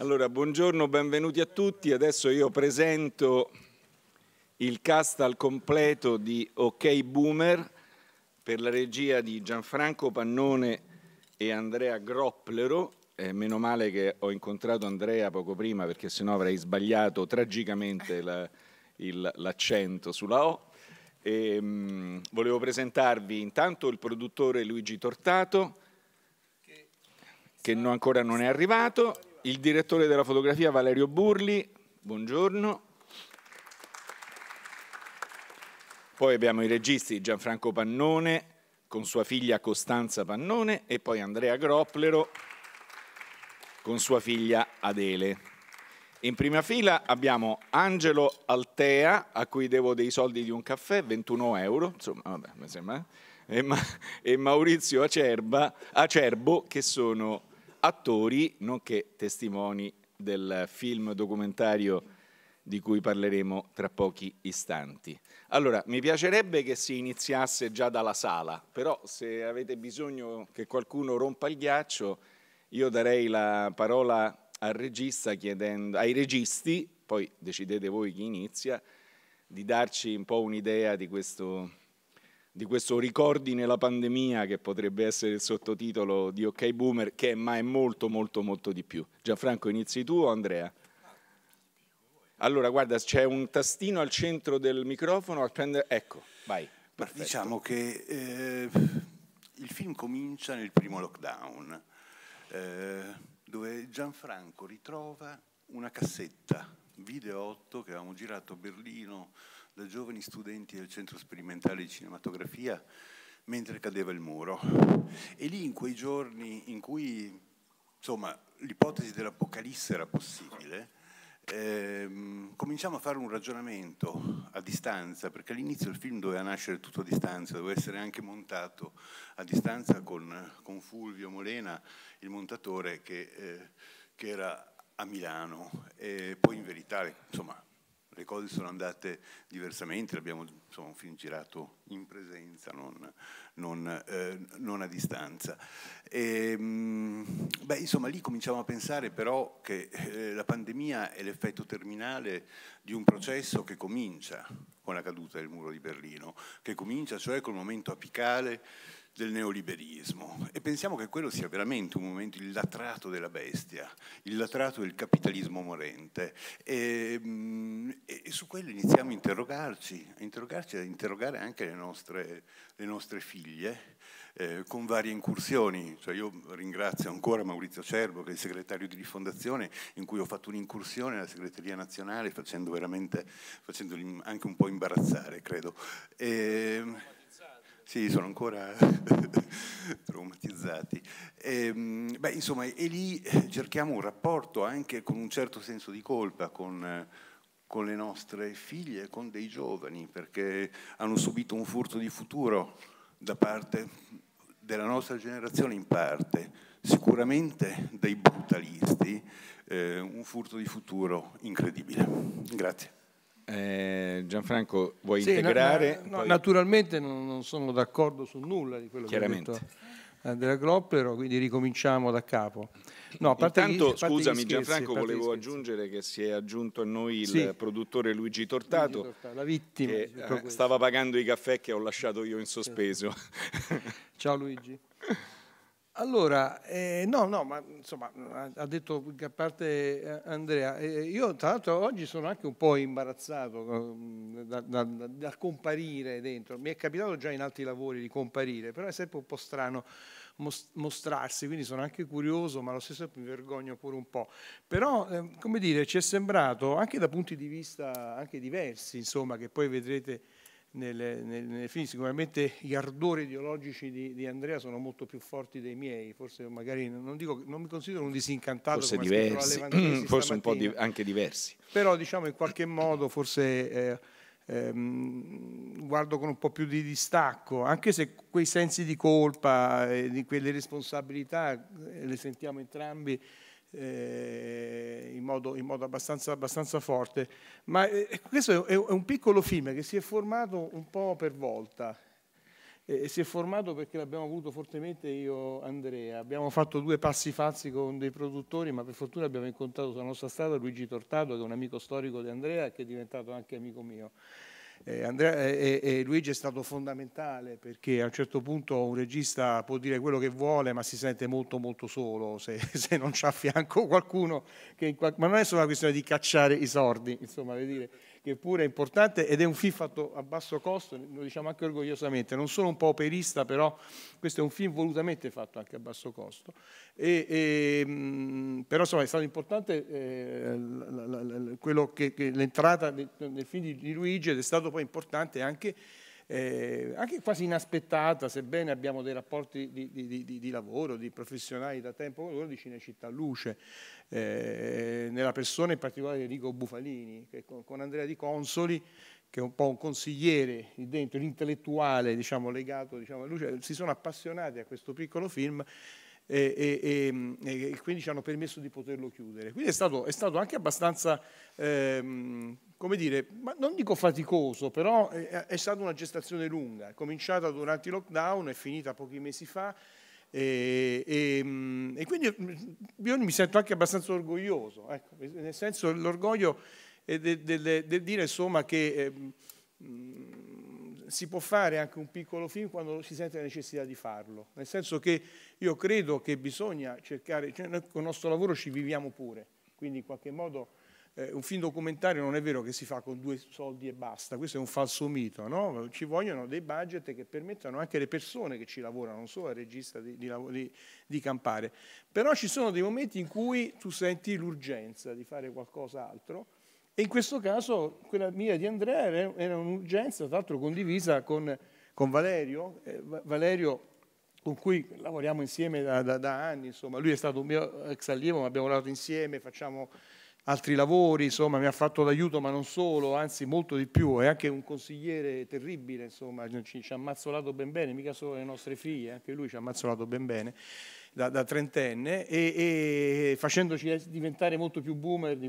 Allora, buongiorno, benvenuti a tutti. Adesso io presento il cast al completo di OK Boomer per la regia di Gianfranco Pannone e Andrea Gropplero. Eh, meno male che ho incontrato Andrea poco prima perché sennò avrei sbagliato tragicamente l'accento sulla O. E, ehm, mh, volevo presentarvi intanto il produttore Luigi Tortato che no, ancora non è arrivato il direttore della fotografia Valerio Burli, buongiorno. Poi abbiamo i registi Gianfranco Pannone con sua figlia Costanza Pannone e poi Andrea Groplero con sua figlia Adele. In prima fila abbiamo Angelo Altea, a cui devo dei soldi di un caffè, 21 euro, insomma, vabbè, mi sembra, eh. e, ma e Maurizio Acerba, Acerbo, che sono attori, nonché testimoni del film documentario di cui parleremo tra pochi istanti. Allora, mi piacerebbe che si iniziasse già dalla sala, però se avete bisogno che qualcuno rompa il ghiaccio, io darei la parola al regista chiedendo, ai registi, poi decidete voi chi inizia, di darci un po' un'idea di questo di questo ricordi nella pandemia che potrebbe essere il sottotitolo di Ok Boomer, che è, ma è molto molto molto di più. Gianfranco inizi tu o Andrea? Allora guarda c'è un tastino al centro del microfono, prendere... ecco vai. Perfetto. Diciamo che eh, il film comincia nel primo lockdown eh, dove Gianfranco ritrova una cassetta video 8 che avevamo girato a Berlino da giovani studenti del Centro Sperimentale di Cinematografia mentre cadeva il muro. E lì in quei giorni in cui l'ipotesi dell'Apocalisse era possibile, ehm, cominciamo a fare un ragionamento a distanza, perché all'inizio il film doveva nascere tutto a distanza, doveva essere anche montato a distanza con, con Fulvio Molena, il montatore che, eh, che era a Milano, e poi in verità insomma, le cose sono andate diversamente, abbiamo insomma, un film girato in presenza, non, non, eh, non a distanza. E, ehm, beh, insomma, lì cominciamo a pensare però che eh, la pandemia è l'effetto terminale di un processo che comincia con la caduta del muro di Berlino, che comincia cioè col momento apicale del neoliberismo e pensiamo che quello sia veramente un momento il latrato della bestia, il latrato del capitalismo morente e, mm, e su quello iniziamo a interrogarci, a interrogarci e a interrogare anche le nostre, le nostre figlie eh, con varie incursioni, cioè io ringrazio ancora Maurizio Cerbo che è il segretario di rifondazione in cui ho fatto un'incursione alla segreteria nazionale facendo veramente, facendo anche un po' imbarazzare credo. Eh, sì, sono ancora traumatizzati. E, ehm, beh, insomma, e lì eh, cerchiamo un rapporto anche con un certo senso di colpa, con, con le nostre figlie, con dei giovani, perché hanno subito un furto di futuro da parte della nostra generazione in parte, sicuramente dei brutalisti, eh, un furto di futuro incredibile. Grazie. Eh, Gianfranco, vuoi sì, integrare? No, no, poi... Naturalmente non, non sono d'accordo su nulla di quello che ha detto eh, della Gloppero, quindi ricominciamo da capo. No, Intanto, gli, scusami scherzi, Gianfranco, volevo aggiungere che si è aggiunto a noi il sì. produttore Luigi Tortato, Luigi Tortato, la vittima, che eh, stava pagando i caffè che ho lasciato io in sospeso. Ciao Luigi. Allora, eh, no, no, ma insomma, ha detto a parte eh, Andrea, eh, io tra l'altro oggi sono anche un po' imbarazzato eh, da, da, da, comparire dentro, mi è capitato già in altri lavori di comparire, però è sempre un po' strano mostrarsi, quindi sono anche curioso, ma allo stesso tempo mi vergogno pure un po'. Però, eh, come dire, ci è sembrato, anche da punti di vista anche diversi, insomma, che poi vedrete nel, nel, nel, film, sicuramente gli ardori ideologici di, di, Andrea sono molto più forti dei miei, forse magari non, dico, non mi considero un disincantato, forse diversi, forse un po' di, anche diversi. Però diciamo in qualche modo forse eh, ehm, guardo con un po' più di distacco, anche se quei sensi di colpa e eh, di quelle responsabilità eh, le sentiamo entrambi eh, in, modo, in, modo, abbastanza, abbastanza forte. Ma eh, questo è, è, un piccolo film che si è formato un po' per volta. Eh, si è formato perché l'abbiamo avuto fortemente io e Andrea. Abbiamo fatto due passi falsi con dei produttori, ma per fortuna abbiamo incontrato sulla nostra strada Luigi Tortato, che è un amico storico di Andrea, e che è diventato anche amico mio. Eh, Andrea, eh, eh, eh, Luigi è stato fondamentale perché a un certo punto un regista può dire quello che vuole ma si sente molto molto solo se, se non c'è a fianco qualcuno che in qual... ma non è solo una questione di cacciare i sordi insomma, dire, che pure è importante ed è un film fatto a basso costo, lo diciamo anche orgogliosamente, non sono un po' operista, però questo è un film volutamente fatto anche a basso costo. E, e, però insomma è stato importante eh, l'entrata nel film di Luigi ed è stato poi importante anche eh, anche quasi inaspettata, sebbene abbiamo dei rapporti di, di, di, di lavoro, di professionali da tempo con loro, di Cinecittà Luce, eh, nella persona in particolare di Enrico Bufalini, che con, con Andrea Di Consoli che è un po' un consigliere lì dentro, un diciamo, legato diciamo, a Luce, si sono appassionati a questo piccolo film e, e, e, e, quindi ci hanno permesso di poterlo chiudere. Quindi è stato, è stato anche abbastanza ehm, come dire, non dico faticoso, però è, è, stata una gestazione lunga, è cominciata durante il lockdown, è finita pochi mesi fa e, e, mm, e quindi mm, io mi sento anche abbastanza orgoglioso, ecco, nel senso l'orgoglio del, del, del, dire insomma che eh, si può fare anche un piccolo film quando si sente la necessità di farlo, nel senso che io credo che bisogna cercare, cioè noi con il nostro lavoro ci viviamo pure, quindi in qualche modo eh, un film documentario non è vero che si fa con due soldi e basta, questo è un falso mito, no? ci vogliono dei budget che permettano anche alle persone che ci lavorano, non solo al regista di, di, di, campare, però ci sono dei momenti in cui tu senti l'urgenza di fare qualcos'altro e in questo caso quella mia di Andrea era, era un'urgenza, tra l'altro condivisa con, con Valerio, eh, Valerio con cui lavoriamo insieme da, da, da anni, insomma. lui è stato un mio ex allievo, ma abbiamo lavorato insieme, facciamo altri lavori, insomma, mi ha fatto d'aiuto, ma non solo, anzi molto di più. È anche un consigliere terribile, insomma, ci, ci ha ammazzolato ben bene, mica solo le nostre figlie, anche lui ci ha ammazzolato ben bene. Da, da, trentenne e, e, facendoci diventare molto più boomer di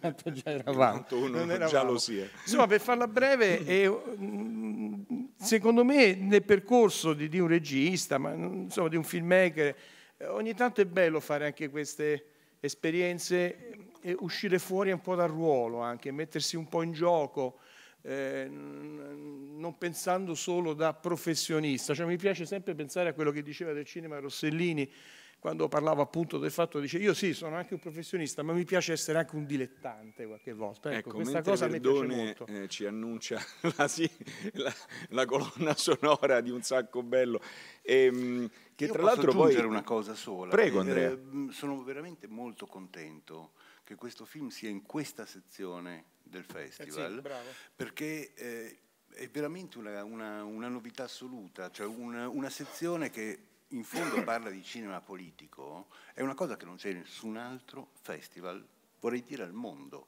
quanto già eravamo. uno non eravamo. già lo sia. Insomma, per farla breve, eh, secondo me nel percorso di, di un regista, ma, insomma, di un filmmaker, eh, ogni tanto è bello fare anche queste esperienze uscire fuori un po' dal ruolo anche, mettersi un po' in gioco, eh, non pensando solo da professionista. Cioè, mi piace sempre pensare a quello che diceva del cinema Rossellini quando parlava appunto del fatto, dice io sì sono anche un professionista ma mi piace essere anche un dilettante qualche volta. Ecco, ecco questa cosa Verdone, mi piace molto. Eh, ci annuncia la, sì, la, la, colonna sonora di un sacco bello. E, ehm, che io tra l'altro posso aggiungere poi... una cosa sola. Prego eh, Andrea. Eh, sono veramente molto contento che questo film sia in questa sezione del festival, eh sì, perché eh, è veramente una, una, una, novità assoluta, cioè una, una sezione che in fondo parla di cinema politico, è una cosa che non c'è in nessun altro festival vorrei dire al mondo.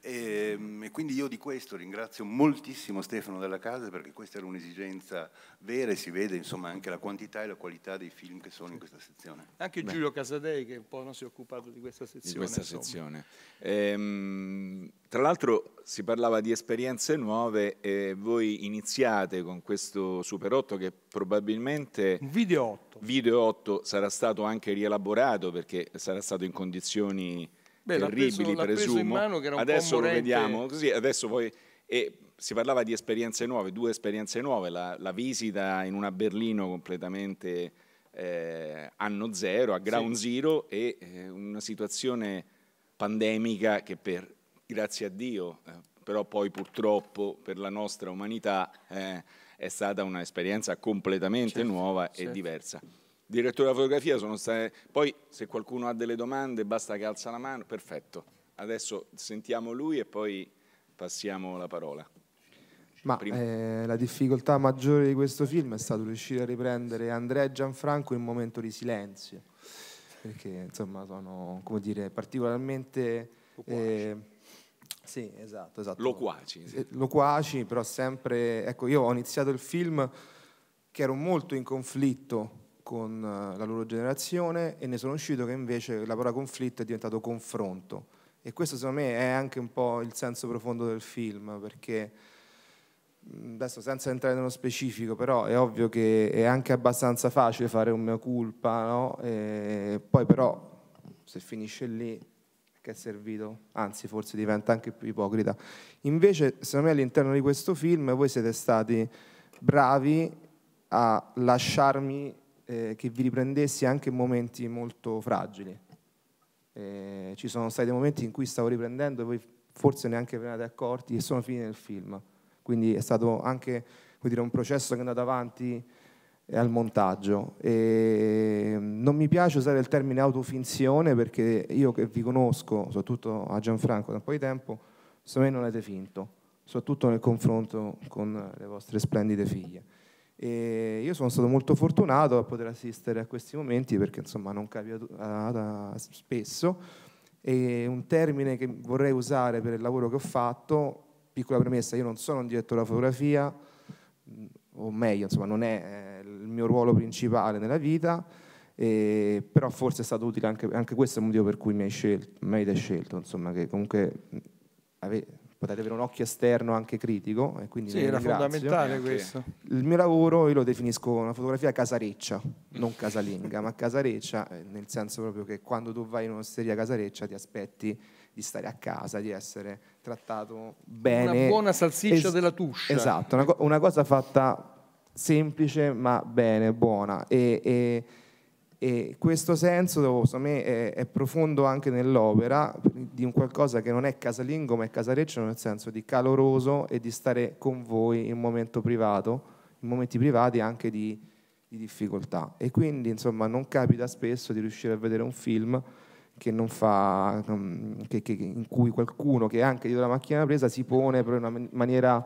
E, ehm, e, quindi io di questo ringrazio moltissimo Stefano Della Casa perché questa era un'esigenza vera e si vede insomma anche la quantità e la qualità dei film che sono in questa sezione. Anche Beh. Giulio Casadei che un po' non si è occupato di questa sezione. Di questa sezione. Ehm, tra l'altro si parlava di esperienze nuove e voi iniziate con questo Super 8 che probabilmente... Video 8. Video 8 sarà stato anche rielaborato perché sarà stato in condizioni Beh, terribili, preso, presumo. adesso lo vediamo, così adesso voi... E si parlava di esperienze nuove, due esperienze nuove, la, la visita in una Berlino completamente eh, anno zero, a ground sì. zero e eh, una situazione pandemica che per, grazie a Dio, eh, però poi purtroppo per la nostra umanità eh, è stata un'esperienza completamente certo, nuova certo. e diversa direttore della fotografia sono state... Poi se qualcuno ha delle domande basta che alza la mano, perfetto. Adesso sentiamo lui e poi passiamo la parola. Ma eh, la difficoltà maggiore di questo film è stato riuscire a riprendere Andrea e Gianfranco in un momento di silenzio, perché insomma sono, come dire, particolarmente... Eh, sì, esatto, esatto. Loquaci. Sì. Eh, Loquaci, però sempre... Ecco, io ho iniziato il film che ero molto in conflitto con eh, la loro generazione e ne sono uscito che invece la parola conflitto è diventato confronto. E questo secondo me è anche un po' il senso profondo del film, perché adesso senza entrare nello specifico, però è ovvio che è anche abbastanza facile fare un mea colpa, no? poi però se finisce lì che è servito, anzi forse diventa anche più ipocrita. Invece secondo me all'interno di questo film voi siete stati bravi a lasciarmi eh, che vi riprendessi anche in momenti molto fragili. Eh, ci sono stati dei momenti in cui stavo riprendendo e voi forse neanche ve ne siete accorti e sono finiti nel film. Quindi è stato anche dire, un processo che è andato avanti al montaggio. E mm, non mi piace usare il termine autofinzione perché io che vi conosco, soprattutto a Gianfranco da un po' di tempo, secondo me non avete finto, soprattutto nel confronto con le vostre splendide figlie. E io sono stato molto fortunato a poter assistere a questi momenti perché insomma non capita spesso e un termine che vorrei usare per il lavoro che ho fatto, piccola premessa, io non sono un direttore della fotografia, o meglio, insomma, non è eh, il mio ruolo principale nella vita, eh, però forse è stato utile anche, anche questo è il motivo per cui mi hai scelto, mi hai scelto insomma, che comunque ave, potete avere un occhio esterno anche critico. E quindi sì, era fondamentale questo. Il mio lavoro io lo definisco una fotografia casareccia, non casalinga, ma casareccia, eh, nel senso proprio che quando tu vai in un'osteria casareccia ti aspetti di stare a casa, di essere trattato bene. Una buona salsiccia es- della tuscia. Esatto, una, co- una, cosa fatta semplice ma bene, buona. e, e e questo senso, secondo me, è, è, profondo anche nell'opera, di un qualcosa che non è casalingo ma è casareccio, nel senso di caloroso e di stare con voi in un momento privato, in momenti privati anche di, di difficoltà. E quindi, insomma, non capita spesso di riuscire a vedere un film che non fa, che, che, in cui qualcuno che è anche dietro la macchina presa si pone in una maniera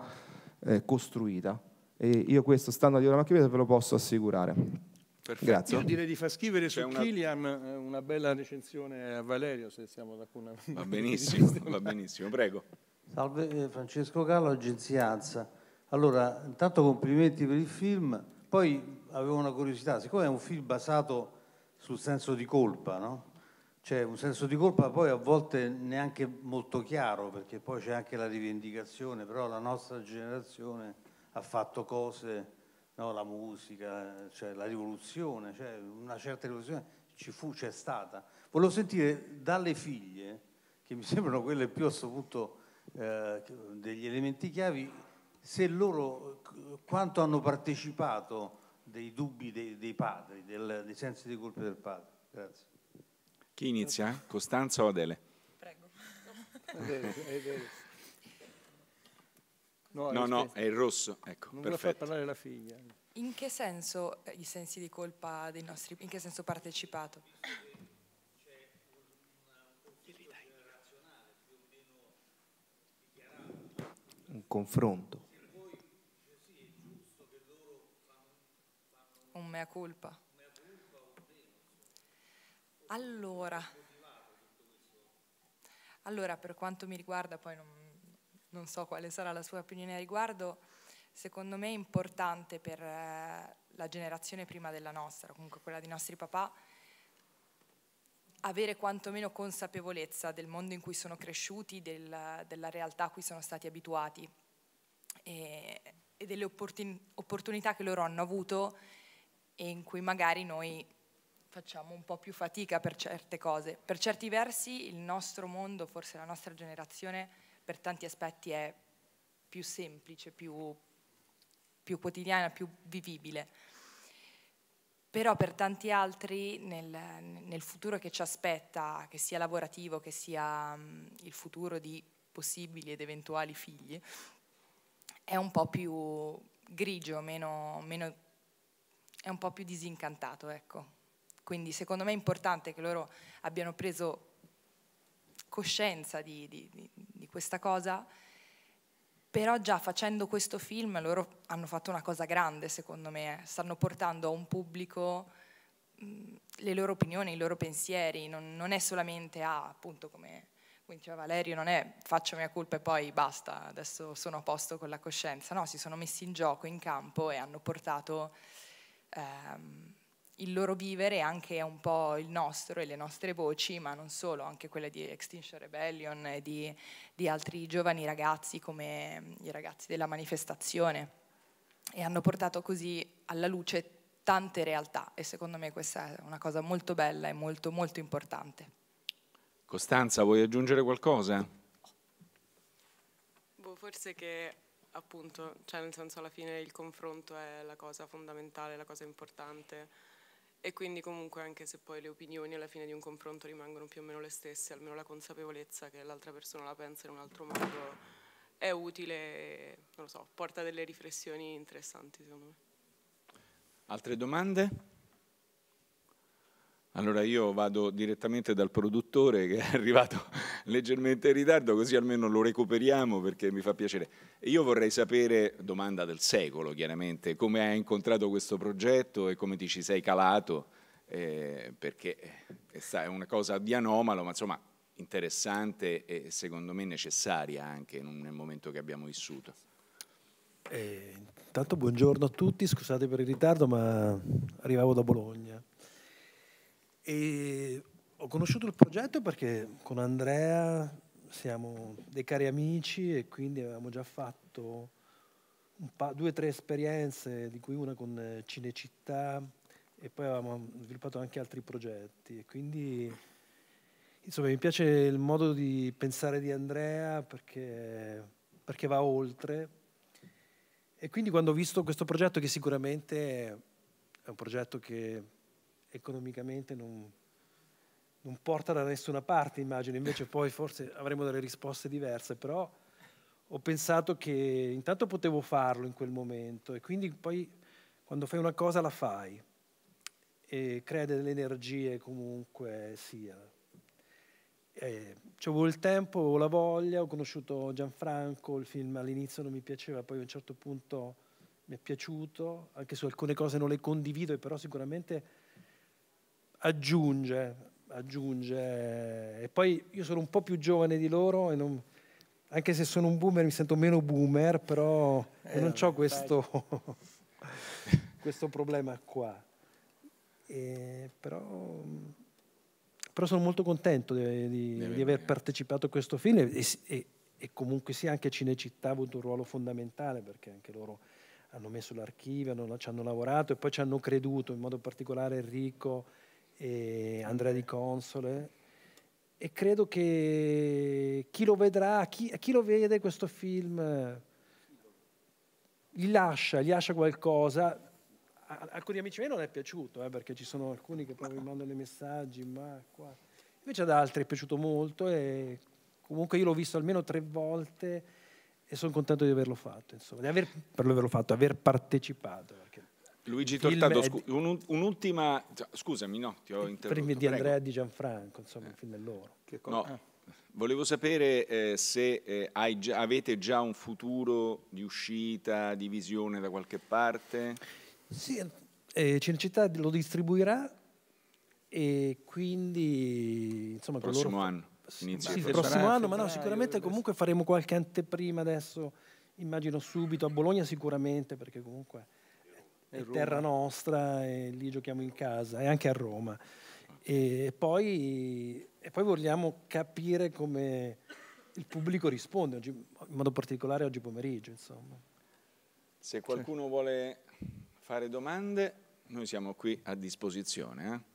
eh, costruita. E io questo, stando dietro la macchina presa, ve lo posso assicurare. Perfetto. Grazie. Io direi di far scrivere su una... Kilian eh, una bella recensione a Valerio se siamo da alcuna Va benissimo, va benissimo, prego. Salve eh, Francesco Carlo, agenzia Anza. Allora, intanto complimenti per il film, poi avevo una curiosità, siccome è un film basato sul senso di colpa, no? C'è cioè, un senso di colpa poi a volte neanche molto chiaro, perché poi c'è anche la rivendicazione, però la nostra generazione ha fatto cose no, la musica, cioè, la rivoluzione, cioè, una certa rivoluzione ci fu, c'è stata. Volevo sentire dalle figlie, che mi sembrano quelle più a questo punto eh, degli elementi chiavi, se loro quanto hanno partecipato dei dubbi dei, dei padri, del, dei sensi di colpa del padre. Grazie. Chi inizia? Costanza o Adele? Prego. Adele, Adele. No, no, no, è il rosso. Ecco, non perfetto. far parlare la figlia. In che senso eh, i sensi di colpa dei nostri, in che senso partecipato? Un confronto. Un mea culpa. Allora, allora per quanto mi riguarda, poi non, non so quale sarà la sua opinione a riguardo, secondo me è importante per eh, la generazione prima della nostra, comunque quella dei nostri papà, avere quantomeno consapevolezza del mondo in cui sono cresciuti, del, della realtà a cui sono stati abituati e, e delle opportun opportunità che loro hanno avuto e in cui magari noi facciamo un po' più fatica per certe cose. Per certi versi il nostro mondo, forse la nostra generazione, per tanti aspetti è più semplice, più, più quotidiana, più vivibile. Però per tanti altri nel, nel futuro che ci aspetta, che sia lavorativo, che sia il futuro di possibili ed eventuali figli, è un po' più grigio, meno, meno, è un po' più disincantato, ecco. Quindi secondo me è importante che loro abbiano preso coscienza di, di, di questa cosa, però già facendo questo film loro hanno fatto una cosa grande secondo me, eh. stanno portando a un pubblico le loro opinioni, i loro pensieri, non, non è solamente ah, appunto come diceva Valerio, non è faccio mia colpa e poi basta, adesso sono a posto con la coscienza, no, si sono messi in gioco, in campo e hanno portato ehm, il loro vivere è anche un po' il nostro e le nostre voci, ma non solo, anche quelle di Extinction Rebellion e di, di altri giovani ragazzi come mm, i ragazzi della manifestazione. E hanno portato così alla luce tante realtà e secondo me questa è una cosa molto bella e molto molto importante. Costanza, vuoi aggiungere qualcosa? Boh, forse che appunto, cioè nel senso alla fine il confronto è la cosa fondamentale, la cosa importante e quindi comunque anche se poi le opinioni alla fine di un confronto rimangono più o meno le stesse, almeno la consapevolezza che l'altra persona la pensa in un altro modo è utile, non lo so, porta delle riflessioni interessanti secondo me. Altre domande? Allora io vado direttamente dal produttore che è arrivato leggermente in ritardo, così almeno lo recuperiamo perché mi fa piacere. io vorrei sapere, domanda del secolo chiaramente, come hai incontrato questo progetto e come ti ci sei calato, eh, perché eh, è una cosa di anomalo, ma insomma interessante e secondo me necessaria anche nel momento che abbiamo vissuto. Eh, intanto buongiorno a tutti, scusate per il ritardo ma arrivavo da Bologna e ho conosciuto il progetto perché con Andrea siamo dei cari amici e quindi avevamo già fatto due o tre esperienze, di cui una con eh, Cinecittà e poi avevamo sviluppato anche altri progetti. E quindi insomma, mi piace il modo di pensare di Andrea perché, perché va oltre. E quindi quando ho visto questo progetto, che sicuramente è un progetto che economicamente non, non porta da nessuna parte, immagino, invece poi forse avremo delle risposte diverse, però ho pensato che intanto potevo farlo in quel momento e quindi poi quando fai una cosa la fai e crea delle energie comunque sia. Eh, cioè, il tempo, avevo la voglia, ho conosciuto Gianfranco, il film all'inizio non mi piaceva, poi a un certo punto mi è piaciuto, anche se alcune cose non le condivido, però sicuramente aggiunge, aggiunge, e poi io sono un po' più giovane di loro e non, anche se sono un boomer mi sento meno boomer, però eh, non ho questo, questo, problema qua. E, però, però, sono molto contento di, di, di aver partecipato a questo film e, e, e, comunque sì, anche Cinecittà ha avuto un ruolo fondamentale perché anche loro hanno messo l'archivio, hanno, ci hanno lavorato e poi ci hanno creduto, in modo particolare Enrico e Andrea Di Console e credo che chi lo vedrà, chi, chi lo vede questo film gli lascia, gli lascia qualcosa. A, alcuni amici miei non è piaciuto, eh, perché ci sono alcuni che poi mi mandano i messaggi, ma qua. Invece ad altri è piaciuto molto e comunque io l'ho visto almeno tre volte e sono contento di averlo fatto, insomma, di aver, per averlo fatto, aver partecipato. Perché... Luigi Tortato, scu- un, un'ultima, cioè, scusami, no, ti ho interrotto. Primi di Andrea e di Gianfranco, insomma, eh. il film è loro. no, ah. volevo sapere eh, se eh, già, avete già un futuro di uscita, di visione da qualche parte? Sì, eh, Cinecittà lo distribuirà e quindi... Insomma, il prossimo loro... anno. Inizio sì, il prossimo anno, ma no, sicuramente comunque faremo qualche anteprima adesso, immagino subito, a Bologna sicuramente, perché comunque è terra nostra, e lì giochiamo in casa, e anche a Roma. E poi, e poi vogliamo capire come il pubblico risponde, oggi, in modo particolare oggi pomeriggio. Insomma. Se qualcuno sì. vuole fare domande, noi siamo qui a disposizione. Eh?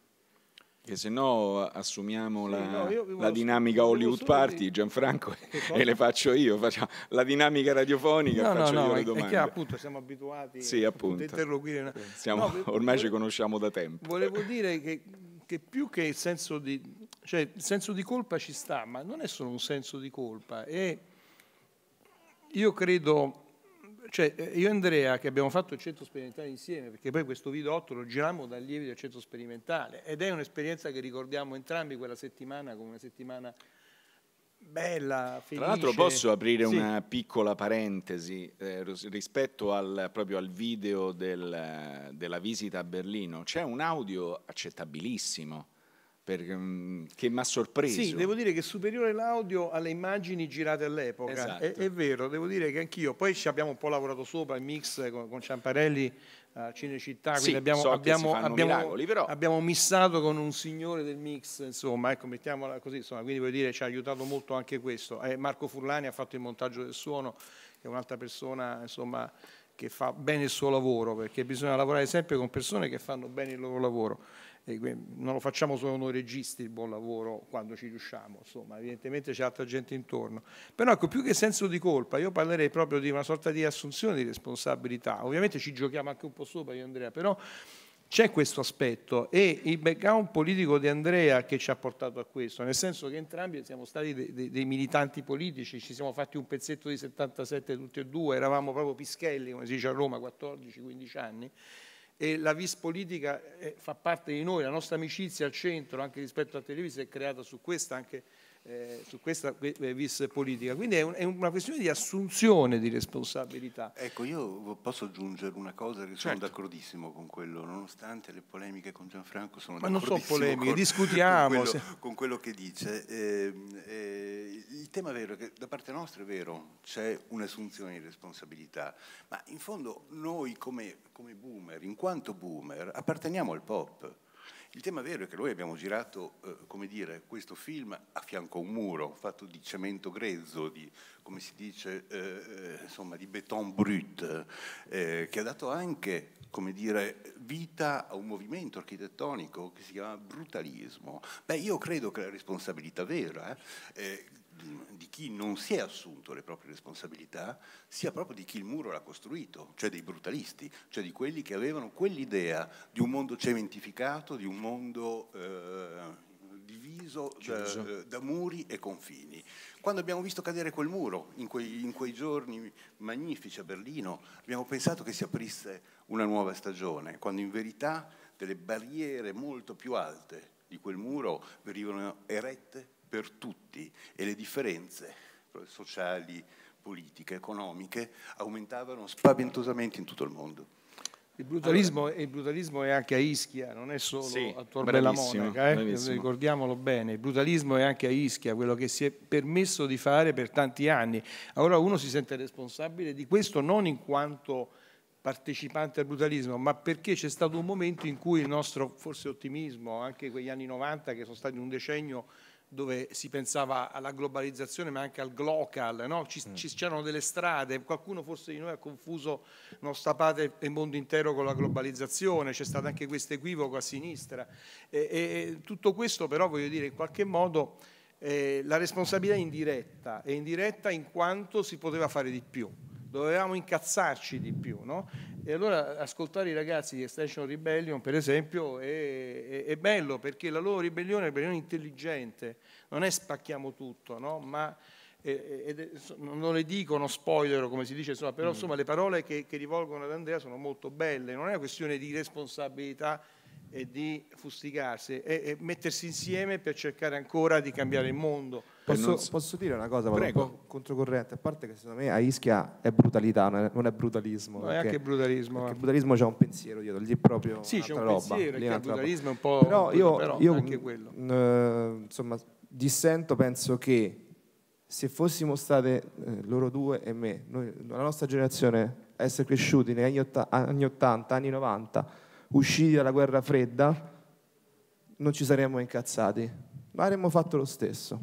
Che se no assumiamo sì, la, no, io, la dinamica Hollywood Party, Gianfranco, e le faccio io, faccio la dinamica radiofonica, no, faccio no, io le domande. Perché appunto siamo abituati sì, appunto. a interloquire. Una... Siamo, ormai ci conosciamo da tempo. Volevo dire che, che più che il senso di... Cioè, il senso di colpa ci sta, ma non è solo un senso di colpa. E io credo cioè eh, io e Andrea che abbiamo fatto il centro sperimentale insieme, perché poi questo video 8 lo girammo da allievi del centro sperimentale ed è un'esperienza che ricordiamo entrambi quella settimana come una settimana bella, felice. Tra l'altro posso aprire sì. una piccola parentesi eh, rispetto al, proprio al video del, della visita a Berlino, c'è un audio accettabilissimo per, mm, che mi ha sorpreso. Sì, devo dire che è superiore l'audio alle immagini girate all'epoca. Esatto. È, è, vero, devo dire che anch'io. Poi ci abbiamo un po' lavorato sopra il mix con, con Ciamparelli a eh, Cinecittà, sì, abbiamo, so abbiamo, abbiamo, miracoli, abbiamo, missato con un signore del mix, insomma, ecco, mettiamola così, insomma, quindi vuol dire ci ha aiutato molto anche questo. Eh, Marco Furlani ha fatto il montaggio del suono, che è un'altra persona, insomma, che fa bene il suo lavoro, perché bisogna lavorare sempre con persone che fanno bene il loro lavoro non lo facciamo solo noi registi il buon lavoro quando ci riusciamo, insomma, evidentemente c'è altra gente intorno. Però ecco, più che senso di colpa, io parlerei proprio di una sorta di assunzione di responsabilità. Ovviamente ci giochiamo anche un po' sopra io Andrea, però c'è questo aspetto e il background politico di Andrea che ci ha portato a questo, nel senso che entrambi siamo stati dei, dei, dei militanti politici, ci siamo fatti un pezzetto di 77 tutti e due, eravamo proprio pischelli, come si dice a Roma, 14-15 anni, e la vis politica eh, fa parte di noi, la nostra amicizia al centro anche rispetto a Televisa è creata su questa, anche, eh, su questa eh, vis politica, quindi è, un, è, una questione di assunzione di responsabilità. Ecco, io posso aggiungere una cosa che certo. sono d'accordissimo con quello, nonostante le polemiche con Gianfranco sono Ma non sono polemiche, con, discutiamo. Con quello, con quello, che dice. Eh, eh, il tema vero è che da parte nostra è vero, c'è un'assunzione di responsabilità, ma in fondo noi come, come boomer, in quanto quanto boomer apparteniamo al pop. Il tema vero è che noi abbiamo girato, eh, come dire, questo film a fianco a un muro, fatto di cemento grezzo, di, come si dice, eh, eh insomma, di beton brut, eh, che ha dato anche come dire, vita a un movimento architettonico che si chiama brutalismo. Beh, io credo che la responsabilità vera eh, eh, di chi non si è assunto le proprie responsabilità sia proprio di chi il muro l'ha costruito, cioè dei brutalisti, cioè di quelli che avevano quell'idea di un mondo cementificato, di un mondo eh, diviso da, da, muri e confini. Quando abbiamo visto cadere quel muro in quei, in quei giorni magnifici a Berlino, abbiamo pensato che si aprisse una nuova stagione, quando in verità delle barriere molto più alte di quel muro venivano erette per tutti e le differenze eh, sociali, politiche, economiche aumentavano spaventosamente in tutto il mondo. Il brutalismo, allora, il brutalismo, è anche a Ischia, non è solo sì, a Torbella Monaca, eh? ricordiamolo bene. Il brutalismo è anche a Ischia, quello che si è permesso di fare per tanti anni. Allora uno si sente responsabile di questo non in quanto partecipante al brutalismo, ma perché c'è stato un momento in cui il nostro forse ottimismo, anche quegli anni 90 che sono stati un decennio dove si pensava alla globalizzazione ma anche al glocal, no? Mm. c'erano delle strade, qualcuno forse di noi ha confuso nostra patria e il mondo intero con la globalizzazione, c'è stato anche questo equivoco a sinistra e, e, tutto questo però voglio dire in qualche modo eh, la responsabilità è indiretta, è indiretta in quanto si poteva fare di più dovevamo incazzarci di più, no? E allora ascoltare i ragazzi di Extension Rebellion, per esempio, è, è, è bello perché la loro ribellione è una ribellione intelligente, non è spacchiamo tutto, no? Ma eh, eh, è, non le dicono spoiler come si dice, insomma, però mm. insomma le parole che, che rivolgono ad Andrea sono molto belle, non è una questione di responsabilità e di fustigarsi, è, è mettersi insieme per cercare ancora di cambiare il mondo Posso, so... posso, dire una cosa, Prego. Un controcorrente, a parte che secondo me a Ischia è brutalità, non è brutalismo. No, è anche brutalismo. Perché eh. il brutalismo c'è un pensiero dietro, lì è proprio Sì, c'è un roba, pensiero, lì il brutalismo è un po'... Però io, però, io anche quello. Mh, eh, insomma, dissento, penso che se fossimo state eh, loro due e me, noi, la nostra generazione, essere cresciuti negli anni, otta- anni 80, anni 90, usciti dalla guerra fredda, non ci saremmo incazzati, ma avremmo fatto lo stesso.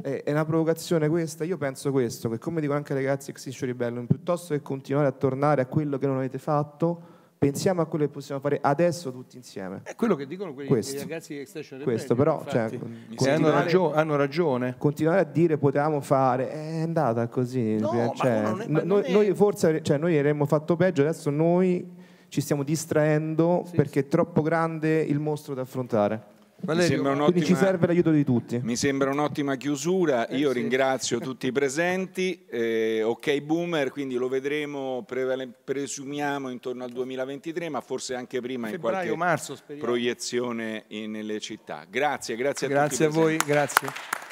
È una provocazione questa, io penso questo, che come dicono anche i ragazzi Xiscio Ribello, piuttosto che continuare a tornare a quello che non avete fatto, pensiamo a quello che possiamo fare adesso tutti insieme. È quello che dicono quei questo, ragazzi di Extension Rebellion. Questo però, infatti, cioè, hanno, ragio- hanno, ragione. Continuare a dire potevamo fare, eh, è andata così. Cioè, noi, forse cioè, noi avremmo fatto peggio, adesso noi ci stiamo distraendo sì, perché sì. è troppo grande il mostro da affrontare. Valerio, quindi ci serve l'aiuto di tutti. Mi sembra un'ottima chiusura, eh, io sì. ringrazio tutti i presenti, eh, ok boomer, quindi lo vedremo, presumiamo intorno al 2023, ma forse anche prima Febbraio, in qualche marzo, proiezione in, nelle città. Grazie, grazie a grazie tutti. Grazie a voi, grazie.